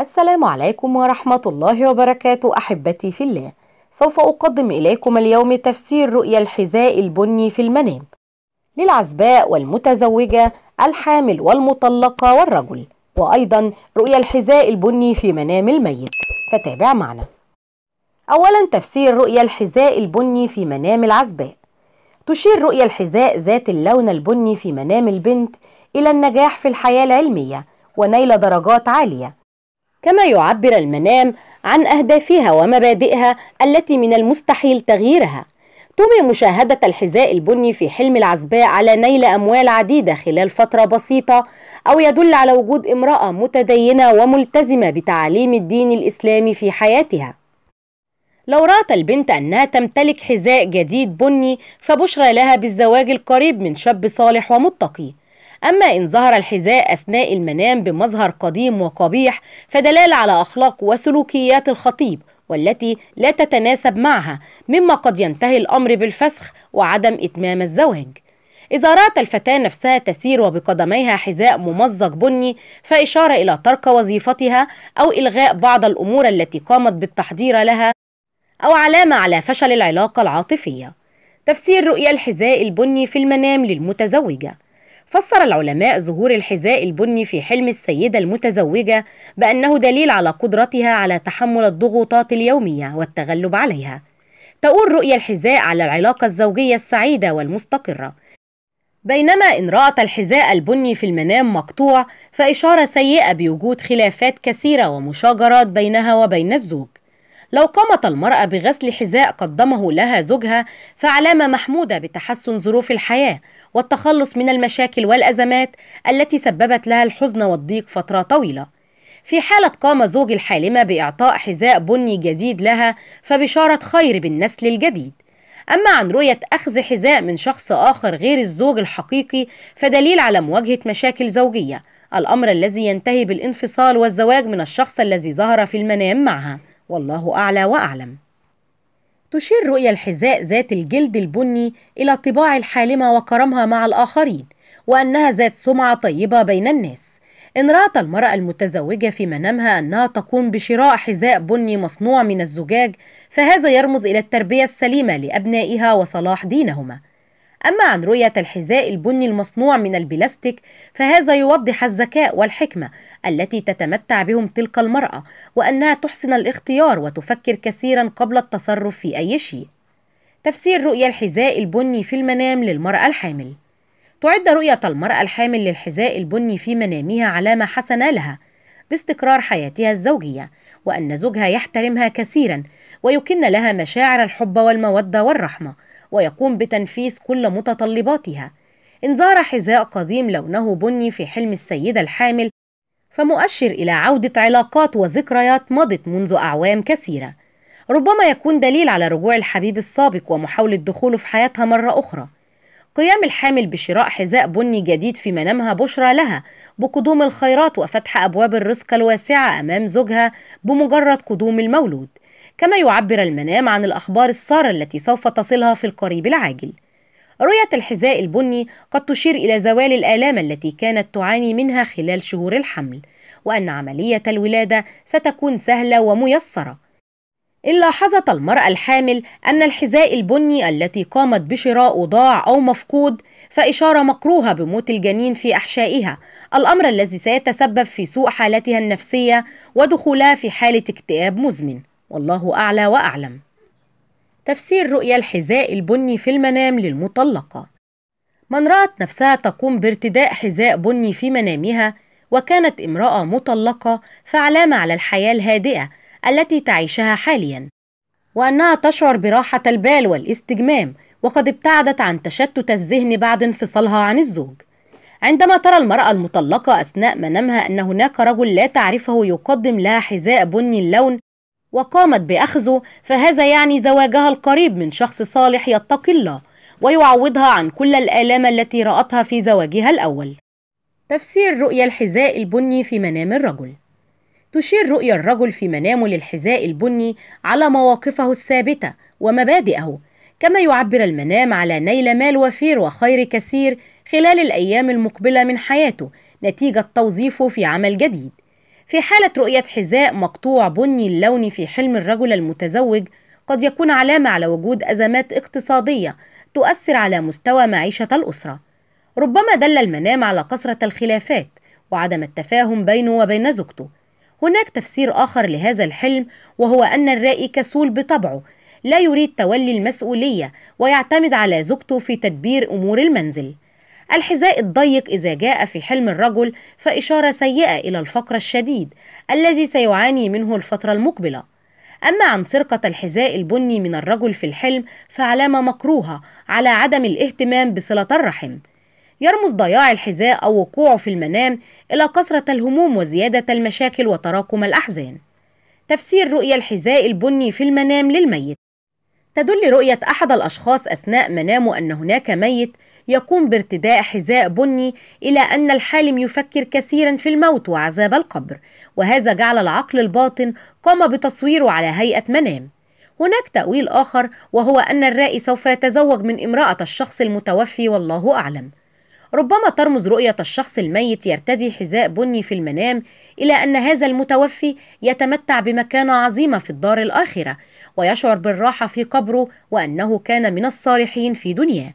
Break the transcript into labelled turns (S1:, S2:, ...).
S1: السلام عليكم ورحمة الله وبركاته أحبتي في الله سوف أقدم إليكم اليوم تفسير رؤيا الحذاء البني في المنام للعزباء والمتزوجة الحامل والمطلقة والرجل وأيضا رؤيا الحذاء البني في منام الميت فتابع معنا أولا تفسير رؤيا الحذاء البني في منام العزباء تشير رؤيا الحذاء ذات اللون البني في منام البنت إلى النجاح في الحياة العلمية ونيل درجات عالية كما يعبر المنام عن أهدافها ومبادئها التي من المستحيل تغييرها تومي مشاهدة الحذاء البني في حلم العزباء على نيل أموال عديدة خلال فترة بسيطة أو يدل على وجود امرأة متدينة وملتزمة بتعاليم الدين الإسلامي في حياتها لو رأت البنت أنها تمتلك حذاء جديد بني فبشرى لها بالزواج القريب من شاب صالح ومتقي أما إن ظهر الحذاء أثناء المنام بمظهر قديم وقبيح فدلالة على أخلاق وسلوكيات الخطيب والتي لا تتناسب معها مما قد ينتهي الأمر بالفسخ وعدم إتمام الزواج إذا رأت الفتاة نفسها تسير وبقدميها حذاء ممزق بني فإشارة إلى ترك وظيفتها أو إلغاء بعض الأمور التي قامت بالتحضير لها أو علامة على فشل العلاقة العاطفية تفسير رؤية الحذاء البني في المنام للمتزوجة فسر العلماء ظهور الحذاء البني في حلم السيدة المتزوجة بأنه دليل على قدرتها على تحمل الضغوطات اليومية والتغلب عليها. تؤول رؤية الحذاء على العلاقة الزوجية السعيدة والمستقرة. بينما إن رأت الحذاء البني في المنام مقطوع فإشارة سيئة بوجود خلافات كثيرة ومشاجرات بينها وبين الزوج. لو قامت المرأة بغسل حذاء قدمه لها زوجها فعلامة محمودة بتحسن ظروف الحياة والتخلص من المشاكل والأزمات التي سببت لها الحزن والضيق فترة طويلة في حالة قام زوج الحالمة بإعطاء حذاء بني جديد لها فبشارة خير بالنسل الجديد أما عن رؤية أخذ حذاء من شخص آخر غير الزوج الحقيقي فدليل على مواجهة مشاكل زوجية الأمر الذي ينتهي بالانفصال والزواج من الشخص الذي ظهر في المنام معها والله أعلى وأعلم تشير رؤية الحذاء ذات الجلد البني إلى طباع الحالمة وكرمها مع الآخرين وأنها ذات سمعة طيبة بين الناس إن رأت المرأة المتزوجة في منامها أنها تقوم بشراء حذاء بني مصنوع من الزجاج فهذا يرمز إلى التربية السليمة لأبنائها وصلاح دينهما أما عن رؤية الحذاء البني المصنوع من البلاستيك فهذا يوضح الذكاء والحكمة التي تتمتع بهم تلك المرأة وأنها تحسن الاختيار وتفكر كثيرا قبل التصرف في أي شيء تفسير رؤية الحذاء البني في المنام للمرأة الحامل تعد رؤية المرأة الحامل للحذاء البني في منامها علامة حسنة لها باستقرار حياتها الزوجية وأن زوجها يحترمها كثيرا ويكن لها مشاعر الحب والمودة والرحمة ويقوم بتنفيذ كل متطلباتها انذار حذاء قديم لونه بني في حلم السيدة الحامل فمؤشر إلى عودة علاقات وذكريات مضت منذ أعوام كثيرة ربما يكون دليل على رجوع الحبيب السابق ومحاولة دخوله في حياتها مرة أخرى قيام الحامل بشراء حذاء بني جديد في منامها بشرى لها بقدوم الخيرات وفتح أبواب الرزق الواسعة أمام زوجها بمجرد قدوم المولود كما يعبر المنام عن الأخبار السارة التي سوف تصلها في القريب العاجل رؤية الحذاء البني قد تشير إلى زوال الآلام التي كانت تعاني منها خلال شهور الحمل وأن عملية الولادة ستكون سهلة وميسرة إن لاحظت المرأة الحامل أن الحذاء البني التي قامت بشراء ضاع أو مفقود فإشارة مكروهة بموت الجنين في أحشائها الأمر الذي سيتسبب في سوء حالتها النفسية ودخولها في حالة اكتئاب مزمن والله أعلى وأعلم تفسير رؤيا الحذاء البني في المنام للمطلقة من رأت نفسها تقوم بارتداء حذاء بني في منامها وكانت امرأة مطلقة فعلامة على الحياة الهادئة التي تعيشها حاليا وأنها تشعر براحة البال والاستجمام وقد ابتعدت عن تشتت الذهن بعد انفصالها عن الزوج عندما ترى المرأة المطلقة أثناء منامها أن هناك رجل لا تعرفه يقدم لها حذاء بني اللون وقامت بأخذه فهذا يعني زواجها القريب من شخص صالح يتقي الله ويعوضها عن كل الآلام التي رأتها في زواجها الأول تفسير رؤيا الحذاء البني في منام الرجل تشير رؤيا الرجل في منامه للحذاء البني على مواقفه الثابتة ومبادئه كما يعبر المنام على نيل مال وفير وخير كثير خلال الأيام المقبلة من حياته نتيجة توظيفه في عمل جديد في حالة رؤية حذاء مقطوع بني اللون في حلم الرجل المتزوج قد يكون علامة على وجود أزمات اقتصادية تؤثر على مستوى معيشة الأسرة ربما دل المنام على كثرة الخلافات وعدم التفاهم بينه وبين زوجته هناك تفسير آخر لهذا الحلم وهو أن الرائي كسول بطبعه لا يريد تولي المسؤولية ويعتمد على زوجته في تدبير أمور المنزل الحذاء الضيق إذا جاء في حلم الرجل فإشارة سيئة إلى الفقر الشديد الذي سيعاني منه الفترة المقبلة أما عن سرقة الحذاء البني من الرجل في الحلم فعلامة مكروهة على عدم الاهتمام بصلة الرحم يرمز ضياع الحذاء أو وقوعه في المنام إلى كثرة الهموم وزيادة المشاكل وتراكم الأحزان تفسير رؤية الحذاء البني في المنام للميت تدل رؤية أحد الأشخاص أثناء منامه أن هناك ميت يقوم بارتداء حذاء بني إلى أن الحالم يفكر كثيرا في الموت وعذاب القبر وهذا جعل العقل الباطن قام بتصويره على هيئة منام هناك تأويل آخر وهو أن الرائي سوف يتزوج من امرأة الشخص المتوفي والله أعلم ربما ترمز رؤية الشخص الميت يرتدي حذاء بني في المنام إلى أن هذا المتوفي يتمتع بمكانة عظيمة في الدار الآخرة ويشعر بالراحة في قبره وأنه كان من الصالحين في دنياه